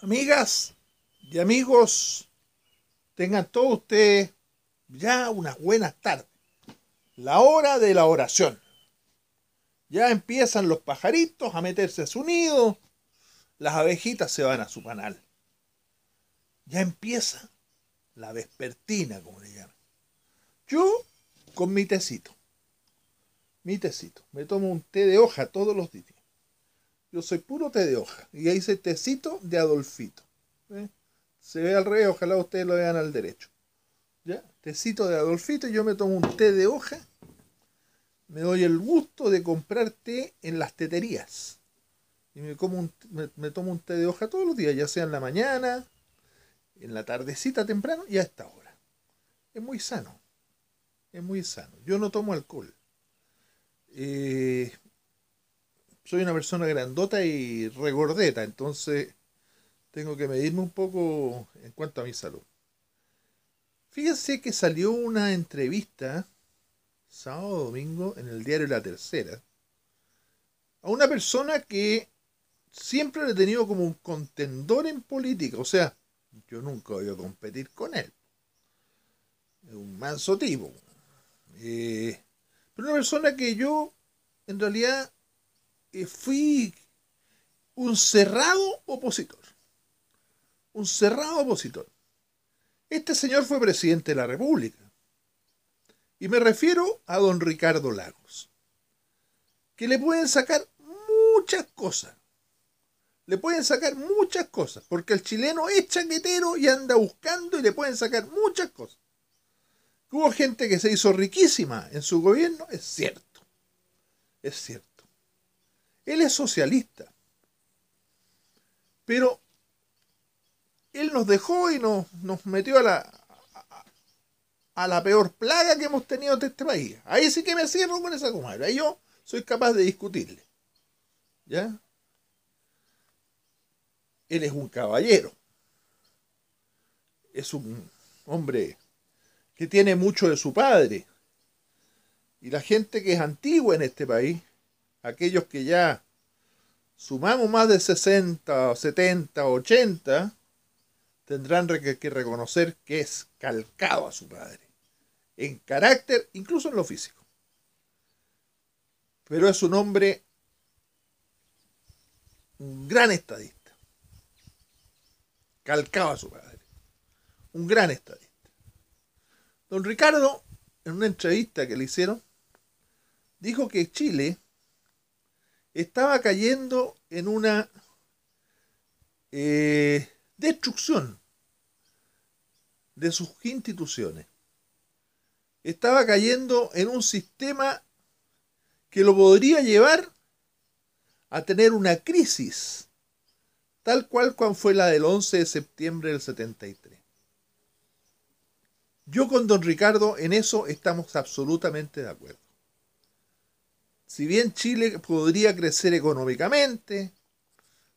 amigas y amigos, tengan todos ustedes ya unas buenas tardes. La hora de la oración. Ya empiezan los pajaritos a meterse a su nido, las abejitas se van a su panal. Ya empieza la vespertina, como le llaman. Yo con mi tecito. Mi tecito. Me tomo un té de hoja todos los días. Yo soy puro té de hoja. Y ahí dice tecito de Adolfito. ¿Eh? Se ve al rey, ojalá ustedes lo vean al derecho. ¿Ya? Tecito de Adolfito, yo me tomo un té de hoja. Me doy el gusto de comprar té en las teterías. Y me, como un, me, me tomo un té de hoja todos los días, ya sea en la mañana, en la tardecita temprano y a esta hora. Es muy sano. Es muy sano. Yo no tomo alcohol. Eh, soy una persona grandota y regordeta, entonces tengo que medirme un poco en cuanto a mi salud. Fíjense que salió una entrevista sábado domingo en el diario La Tercera a una persona que siempre le he tenido como un contendor en política, o sea, yo nunca voy a competir con él. Es un manso tipo. Eh, pero una persona que yo en realidad eh, fui un cerrado opositor. Un cerrado opositor. Este señor fue presidente de la República. Y me refiero a don Ricardo Lagos. Que le pueden sacar muchas cosas. Le pueden sacar muchas cosas. Porque el chileno es chaquetero y anda buscando y le pueden sacar muchas cosas. hubo gente que se hizo riquísima en su gobierno, es cierto. Es cierto. Él es socialista. Pero él nos dejó y nos, nos metió a la, a, la peor plaga que hemos tenido de este país. Ahí sí que me cierro con esa comadre. Ahí yo soy capaz de discutirle. ¿Ya? Él es un caballero. Es un hombre que tiene mucho de su padre. Y la gente que es antigua en este país aquellos que ya sumamos más de 60, 70, 80, tendrán que reconocer que es calcado a su padre, en carácter, incluso en lo físico. Pero es un hombre, un gran estadista, calcado a su padre, un gran estadista. Don Ricardo, en una entrevista que le hicieron, dijo que Chile estaba cayendo en una eh, destrucción de sus instituciones. Estaba cayendo en un sistema que lo podría llevar a tener una crisis, tal cual cual fue la del 11 de septiembre del 73. Yo con don Ricardo en eso estamos absolutamente de acuerdo si bien Chile podría crecer económicamente,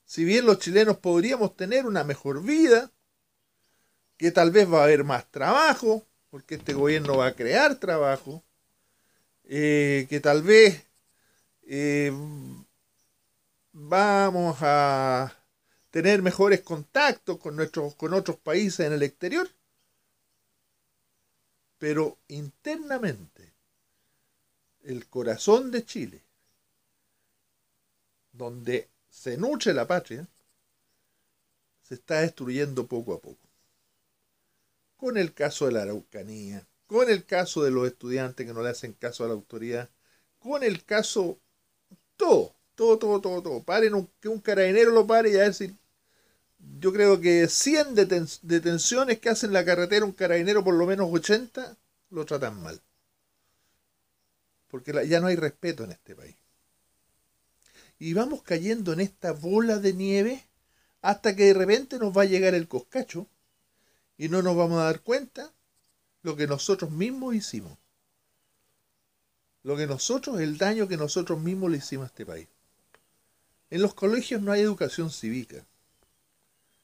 si bien los chilenos podríamos tener una mejor vida, que tal vez va a haber más trabajo, porque este gobierno va a crear trabajo, eh, que tal vez eh, vamos a tener mejores contactos con, nuestros, con otros países en el exterior, pero internamente el corazón de Chile, donde se nutre la patria, se está destruyendo poco a poco. Con el caso de la Araucanía, con el caso de los estudiantes que no le hacen caso a la autoridad, con el caso, todo, todo, todo, todo, todo. Paren que un carabinero lo pare y a decir, Yo creo que 100 detenciones que hacen la carretera un carabinero, por lo menos 80, lo tratan mal porque ya no hay respeto en este país. Y vamos cayendo en esta bola de nieve hasta que de repente nos va a llegar el coscacho y no nos vamos a dar cuenta lo que nosotros mismos hicimos. Lo que nosotros, el daño que nosotros mismos le hicimos a este país. En los colegios no hay educación cívica.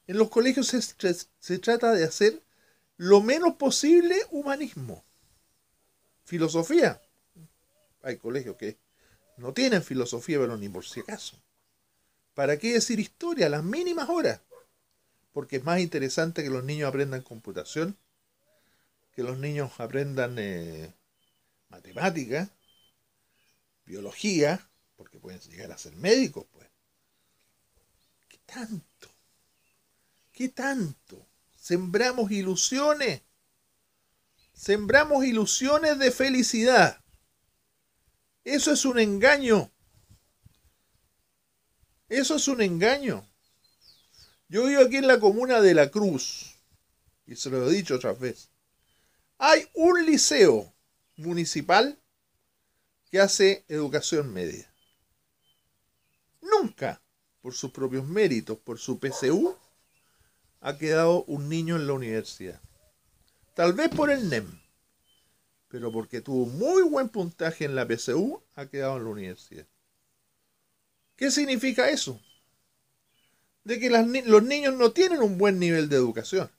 En los colegios se, se trata de hacer lo menos posible humanismo, filosofía, hay colegios que no tienen filosofía, pero ni por si acaso. ¿Para qué decir historia a las mínimas horas? Porque es más interesante que los niños aprendan computación, que los niños aprendan eh, matemática, biología, porque pueden llegar a ser médicos, pues. ¿Qué tanto? ¿Qué tanto? Sembramos ilusiones. Sembramos ilusiones de felicidad. Eso es un engaño. Eso es un engaño. Yo vivo aquí en la comuna de La Cruz, y se lo he dicho otras veces. Hay un liceo municipal que hace educación media. Nunca, por sus propios méritos, por su PCU, ha quedado un niño en la universidad. Tal vez por el NEM pero porque tuvo muy buen puntaje en la PSU, ha quedado en la universidad. ¿Qué significa eso? De que los niños no tienen un buen nivel de educación.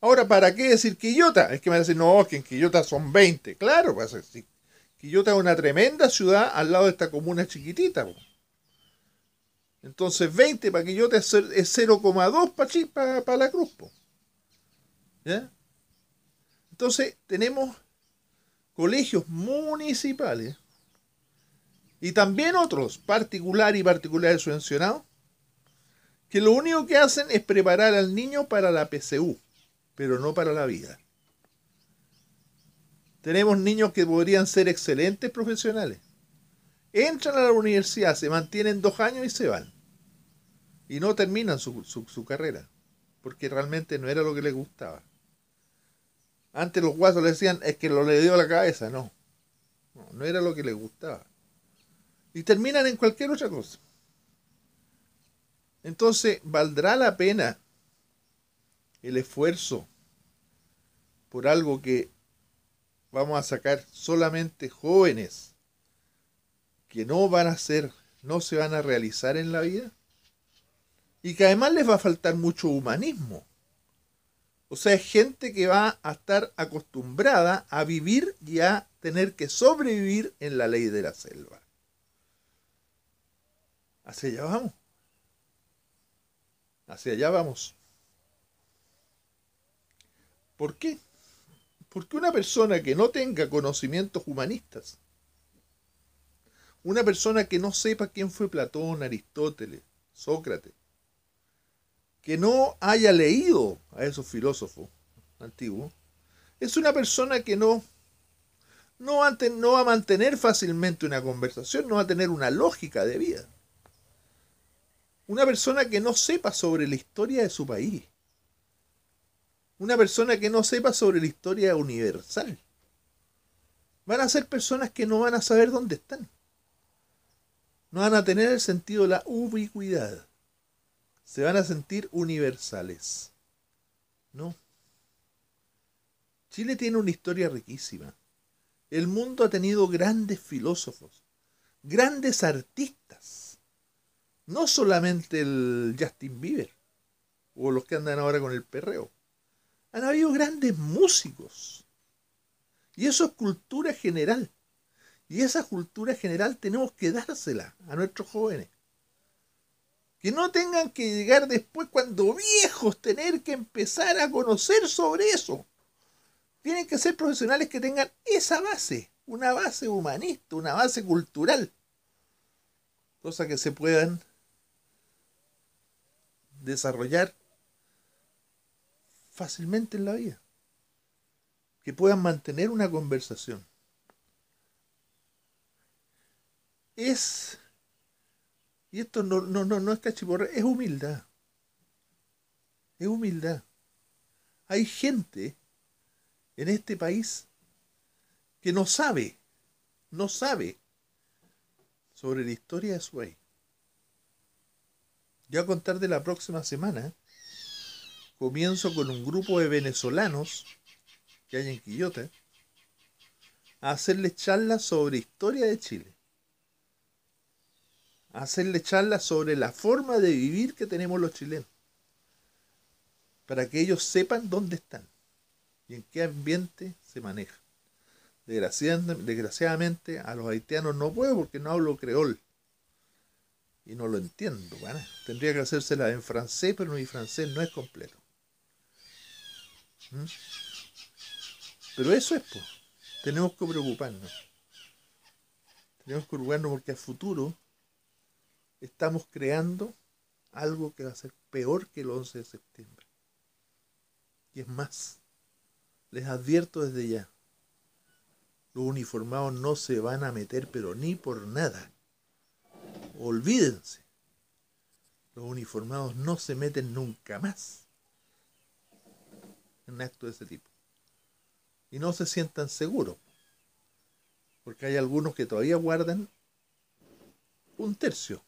Ahora, ¿para qué decir Quillota? Es que me van a decir, no, que en Quillota son 20. Claro, pues, que Quillota es una tremenda ciudad al lado de esta comuna chiquitita. Pues. Entonces, 20 para Quillota es 0,2 para, para, la Cruz. Pues. Entonces, tenemos colegios municipales y también otros particular y particulares subvencionados que lo único que hacen es preparar al niño para la PCU, pero no para la vida. Tenemos niños que podrían ser excelentes profesionales. Entran a la universidad, se mantienen dos años y se van. Y no terminan su, su carrera, porque realmente no era lo que les gustaba. Antes los guasos le decían, es que lo le dio la cabeza. No. no. No, era lo que les gustaba. Y terminan en cualquier otra cosa. Entonces, ¿valdrá la pena el esfuerzo por algo que vamos a sacar solamente jóvenes que no van a ser, no se van a realizar en la vida? Y que además les va a faltar mucho humanismo o sea, es gente que va a estar acostumbrada a vivir y a tener que sobrevivir en la ley de la selva. Hacia allá vamos. Hacia allá vamos. ¿Por qué? Porque una persona que no tenga conocimientos humanistas, una persona que no sepa quién fue Platón, Aristóteles, Sócrates, que no haya leído a esos filósofos antiguos es una persona que no, no, va no va a mantener fácilmente una conversación, no va a tener una lógica de vida. Una persona que no sepa sobre la historia de su país. Una persona que no sepa sobre la historia universal. Van a ser personas que no van a saber dónde están. No van a tener el sentido de la ubicuidad se van a sentir universales. No. Chile tiene una historia riquísima. El mundo ha tenido grandes filósofos, grandes artistas. No solamente el Justin Bieber o los que andan ahora con el perreo. Han habido grandes músicos. Y eso es cultura general. Y esa cultura general tenemos que dársela a nuestros jóvenes que no tengan que llegar después cuando viejos tener que empezar a conocer sobre eso. Tienen que ser profesionales que tengan esa base, una base humanista, una base cultural, cosa que se puedan desarrollar fácilmente en la vida, que puedan mantener una conversación. Es y esto no, no, no, no es cachiporra, es humildad. Es humildad. Hay gente en este país que no sabe, no sabe sobre la historia de su país. Yo a contar de la próxima semana comienzo con un grupo de venezolanos que hay en Quillota a hacerles charlas sobre historia de Chile hacerle charlas sobre la forma de vivir que tenemos los chilenos, para que ellos sepan dónde están y en qué ambiente se maneja Desgraciadamente, a los haitianos no puedo porque no hablo creol y no lo entiendo. Tendría que hacérsela en francés, pero mi francés no es completo. ¿Mm? Pero eso es, pues. Tenemos que preocuparnos. Tenemos que preocuparnos porque a futuro estamos creando algo que va a ser peor que el 11 de septiembre. Y es más, les advierto desde ya, los uniformados no se van a meter, pero ni por nada. Olvídense, los uniformados no se meten nunca más en actos de ese tipo. Y no se sientan seguros, porque hay algunos que todavía guardan un tercio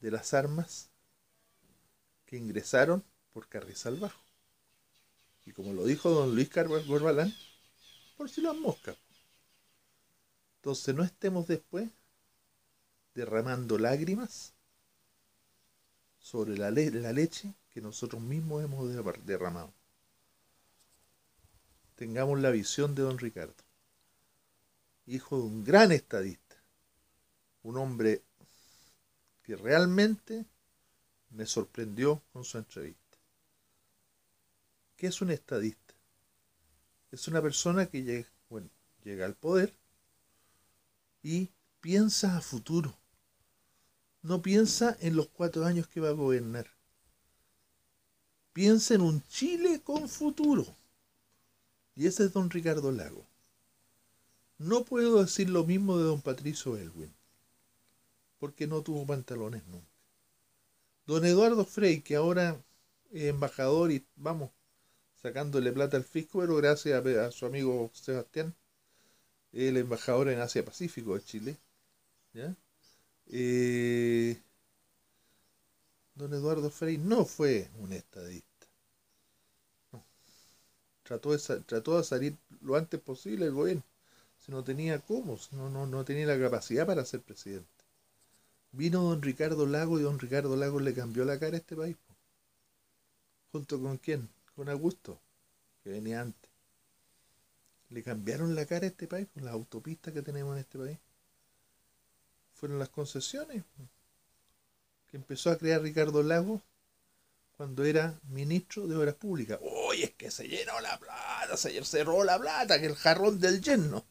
de las armas que ingresaron por Carrizal Bajo. Y como lo dijo don Luis Carlos por si las moscas. Entonces no estemos después derramando lágrimas sobre la, la leche que nosotros mismos hemos derramado. Tengamos la visión de don Ricardo, hijo de un gran estadista, un hombre y realmente me sorprendió con su entrevista. ¿Qué es un estadista? Es una persona que llega, bueno, llega al poder y piensa a futuro. No piensa en los cuatro años que va a gobernar. Piensa en un Chile con futuro. Y ese es don Ricardo Lago. No puedo decir lo mismo de don Patricio Elwin porque no tuvo pantalones nunca. Don Eduardo Frey, que ahora es embajador y vamos, sacándole plata al fisco, pero gracias a, su amigo Sebastián, el embajador en Asia Pacífico de Chile. Eh, don Eduardo Frey no fue un estadista. Trató, de, salir lo antes posible del gobierno. Si no tenía cómo, no, no tenía la capacidad para ser presidente. Vino don Ricardo Lago y don Ricardo Lago le cambió la cara a este país. ¿Junto con quién? Con Augusto, que venía antes. Le cambiaron la cara a este país con las autopistas que tenemos en este país. Fueron las concesiones que empezó a crear Ricardo Lago cuando era ministro de Obras Públicas. Uy es que se llenó la plata, se cerró la plata, que el jarrón del lleno.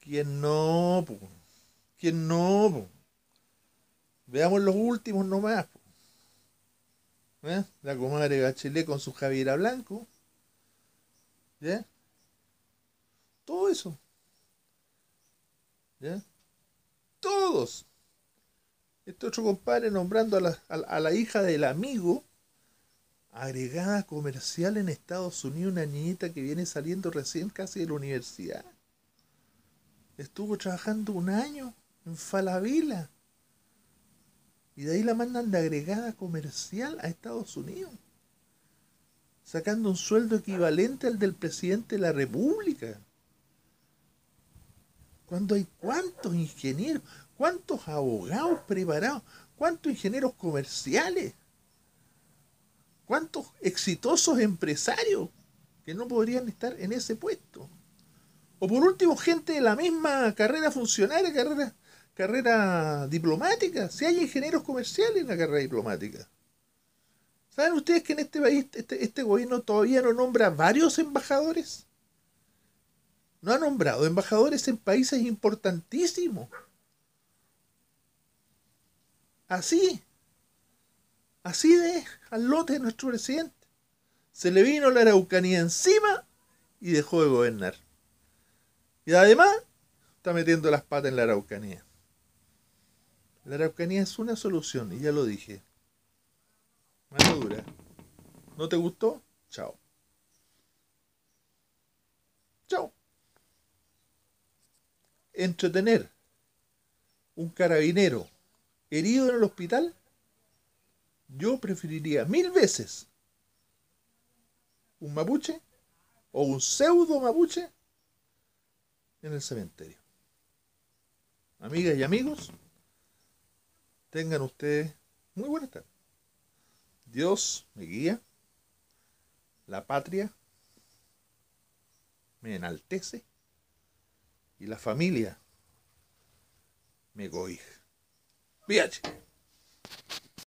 ¿Quién no? ¿Quién no? Veamos los últimos nomás. ¿Eh? La comadre Bachelet con su Javiera Blanco. ¿Ya? Todo eso. ¿Ya? Todos. Este otro compadre nombrando a la, hija del amigo agregada comercial en Estados Unidos, una niñita que viene saliendo recién casi de la universidad. Estuvo trabajando un año en Falavila y de ahí la mandan de agregada comercial a Estados Unidos, sacando un sueldo equivalente al del presidente de la República. Cuando hay cuántos ingenieros, cuántos abogados preparados, cuántos ingenieros comerciales, cuántos exitosos empresarios que no podrían estar en ese puesto. O por último, gente de la misma carrera funcionaria, carrera carrera diplomática, si hay ingenieros comerciales en la carrera diplomática. ¿Saben ustedes que en este país este, este gobierno todavía no nombra varios embajadores? No ha nombrado embajadores en países importantísimos. Así, así de al lote de nuestro presidente. Se le vino la Araucanía encima y dejó de gobernar. Y además está metiendo las patas en la Araucanía. La Araucanía es una solución, y ya lo dije. Mano dura. ¿No te gustó? Chao. Chao. Entretener. Un carabinero herido en el hospital. Yo preferiría mil veces un mapuche o un pseudo mapuche en el cementerio. Amigas y amigos, Tengan ustedes muy buenas tardes. Dios me guía, la patria me enaltece y la familia me goija. Viaje.